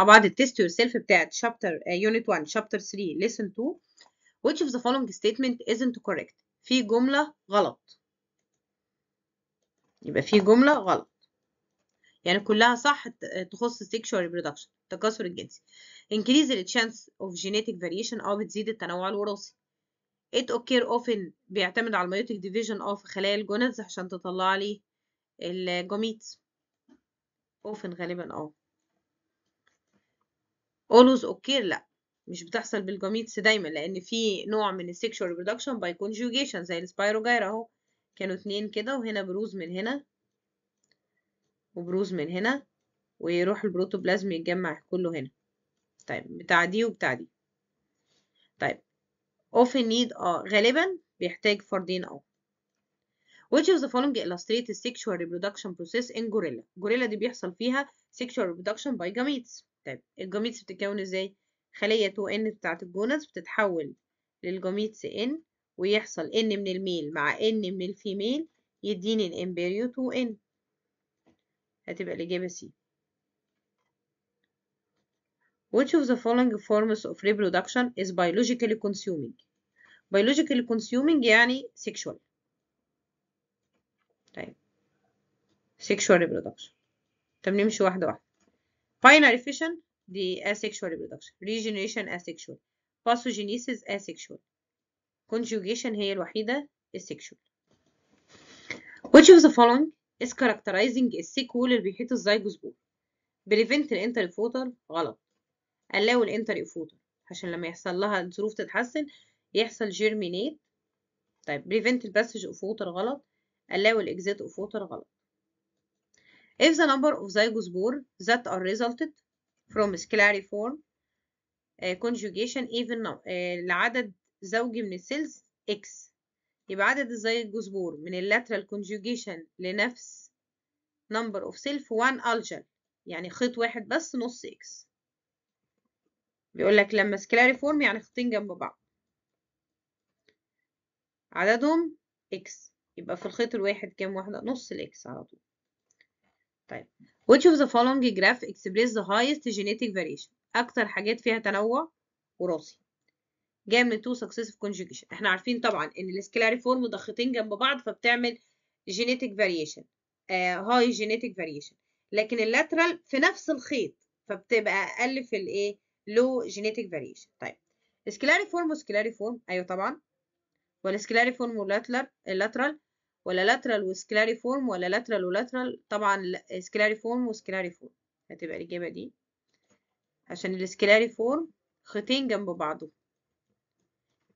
مع بعض التيست يور سيلف بتاعت شابتر يونت 1 شابتر 3 ليسن 2 which of the following statement isn't correct في جملة غلط يبقى في جملة غلط يعني كلها صح آه، تخص sexual reproduction التكاثر الجنسي increase the chance of genetic variation أو بتزيد التنوع الوراثي it occur often بيعتمد على الميوتيك division في خلايا الجونز عشان تطلع لي الجوميت often غالبا اه always اوكي لا مش بتحصل بالجاميتس دايما لان في نوع من السيكشوال ريبرودكشن باي كونجوجيشن زي السبايروجايرا اهو كانوا اتنين كده وهنا بروز من هنا وبروز من هنا ويروح البروتوبلازم يتجمع كله هنا طيب بتاع دي وبتاع دي طيب often need اه غالبا بيحتاج فردين اه which of the following illustrate sexual reproduction process in gorilla gorilla دي بيحصل فيها sexual reproduction by gametes طيب الجوميتس بتتكون ازاي خلية 2N بتاعة الجونز بتتحول للجوميتس N ويحصل N من الميل مع N من الفيميل يديني الامبريو 2N هتبقى الإجابة C Which of the following forms of reproduction is biologically consuming? biologically consuming يعني sexual طيب sexual reproduction طب نمشي واحدة واحدة Final efficient دي asexual reproduction regeneration asexual pathogenesis asexual conjugation هي الوحيدة asexual which of the following is characterizing السيك sequel اللي بيحيط الزيجوسبور؟ Prevent بريفنت الانتر فوتر غلط allow the فوتر عشان لما يحصل لها الظروف تتحسن يحصل germinate. طيب the passage of water غلط allow exit of water غلط If the number of zygospore that are resulted from scleriform uh, conjugation even uh, لعدد زوجي من السيلز X يبقى عدد الزيجوزبور من اللاترال conjugation لنفس number of cells في 1 algal يعني خيط واحد بس نص X بيقول لك لما سكلاريفورم يعني خيطين جنب بعض عددهم X يبقى في الخيط الواحد كام واحدة نص الإكس على طول Which of the following graph express the highest genetic variation أكتر حاجات فيها تنوع وراثي جاي من تو سكسيسيف كونجيجيشن احنا عارفين طبعا ان السكلاريفورم ضختين جنب بعض فبتعمل جينيتك فاريشن هاي جينيتك فاريشن لكن اللاترال في نفس الخيط فبتبقى اقل في الايه لو جينيتك فاريشن طيب سكلاريفورم فورم؟ ايوه طبعا والسكلاريفورم واللاترال اللاترال ولا لاترال وسكلاريفورم ولا لاترال ولاترال طبعا سكلاريفورم وسكلاريفورم هتبقى الإجابة دي عشان السكلاريفورم خيطين جنب بعضه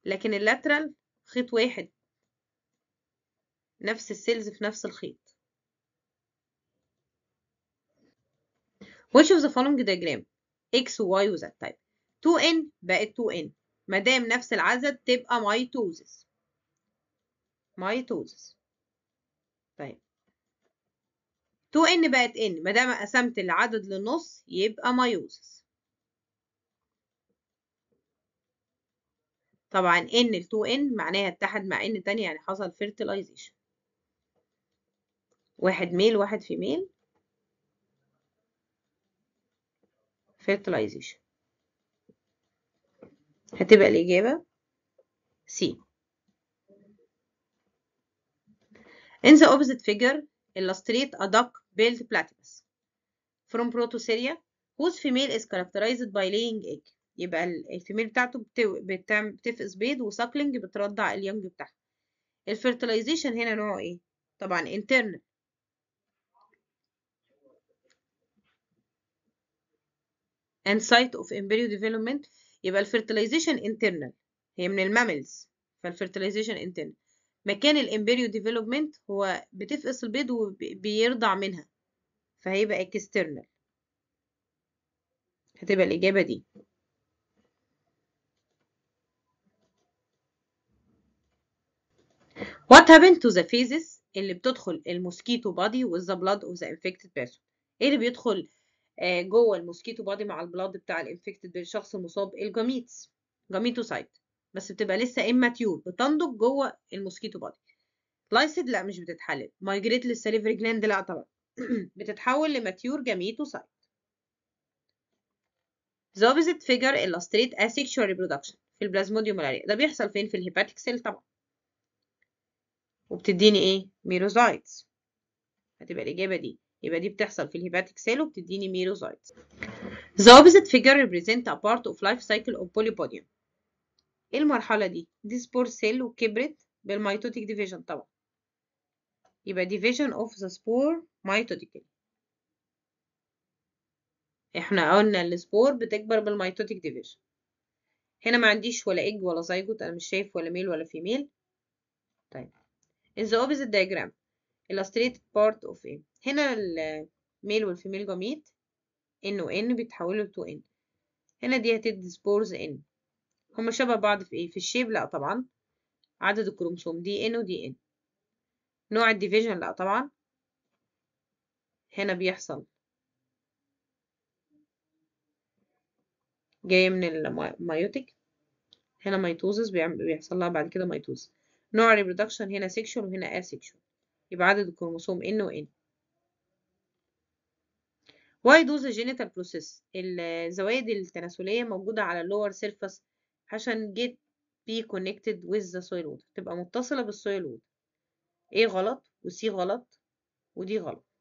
لكن اللاترال خيط واحد نفس السيلز في نفس الخيط which of the following diagram x و y و z طيب 2n بقت 2n مادام نفس العدد تبقى ميتوزس ميتوزس طيب 2n بقت n ما دام قسمت العدد للنص يبقى مايوسس طبعا n ل 2n معناها اتحد مع n تاني يعني حصل fertilization واحد ميل واحد فيميل fertilization هتبقى الإجابة C In the opposite figure, illustrate a duck-billed platypus from protoceria whose female is characterized by laying egg يبقى الفيميل بتاعته بتو... بتفقس بيض وساكلينج بترضع اليونج بتاعها الفيرتلايزيشن هنا نوعه ايه طبعا internal and site of embryo development يبقى الفيرتلايزيشن internal هي من الماملز فالفيرتلايزيشن internal مكان الامبريو ديفلوبمنت هو بتفقس البيض وبيرضع منها فهيبقى اكسترنال هتبقى الإجابة دي What happened to the phases اللي بتدخل الموسكيتو بادي with the blood of the infected person ايه اللي بيدخل آه، جوه الموسكيتو بادي مع البلاد بتاع الانفكتد بالشخص المصاب الجاميتس جاميتوسايت بس بتبقى لسه اماتيور بتنضج جوه الموسكيتو بادي لايسيد لا مش بتتحلل مايجريت للسليفري جلاند لا طبعا بتتحول لماتيور جاميتوسايت The opposite figure illustrates asexual reproduction في البلازموديوم ملاريا ده بيحصل فين في الهيباتيك سيل طبعا وبتديني ايه ميروزايتس هتبقى الاجابه دي يبقى دي بتحصل في الهيباتيك سيل وبتديني ميروزايتس The فيجر figure represents a part of life cycle of polypodium ايه المرحله دي دي سبور سيل وكبرت بالميتوتيك ديفيجن طبعا يبقى division of the spore mitotically احنا قلنا السبور بتكبر بالميتوتيك ديفيجن هنا ما عنديش ولا ايج ولا زيجوت انا مش شايف ولا ميل ولا فيميل طيب in the opposite diagram illustrated part of a هنا الميل والفيميل جميد ان وان بيتحولوا ل ان هنا دي هتدي سبورز ان هما شبه بعض في ايه في الشيب لا طبعا عدد الكروموسوم دي ان ودي ان نوع الديفيجن لا طبعا هنا بيحصل جاي من الميوتيك هنا ميتوزس بيحصل لها بعد كده ميتوز نوع الريبرودكشن هنا سيكشوال وهنا اسيكشوال يبقى عدد الكروموسوم ان وان why do the genital process الزوائد التناسلية موجودة على lower surface عشان get be connected with the soil water تبقى متصلة بالsoil water A غلط و C غلط و ودي غلط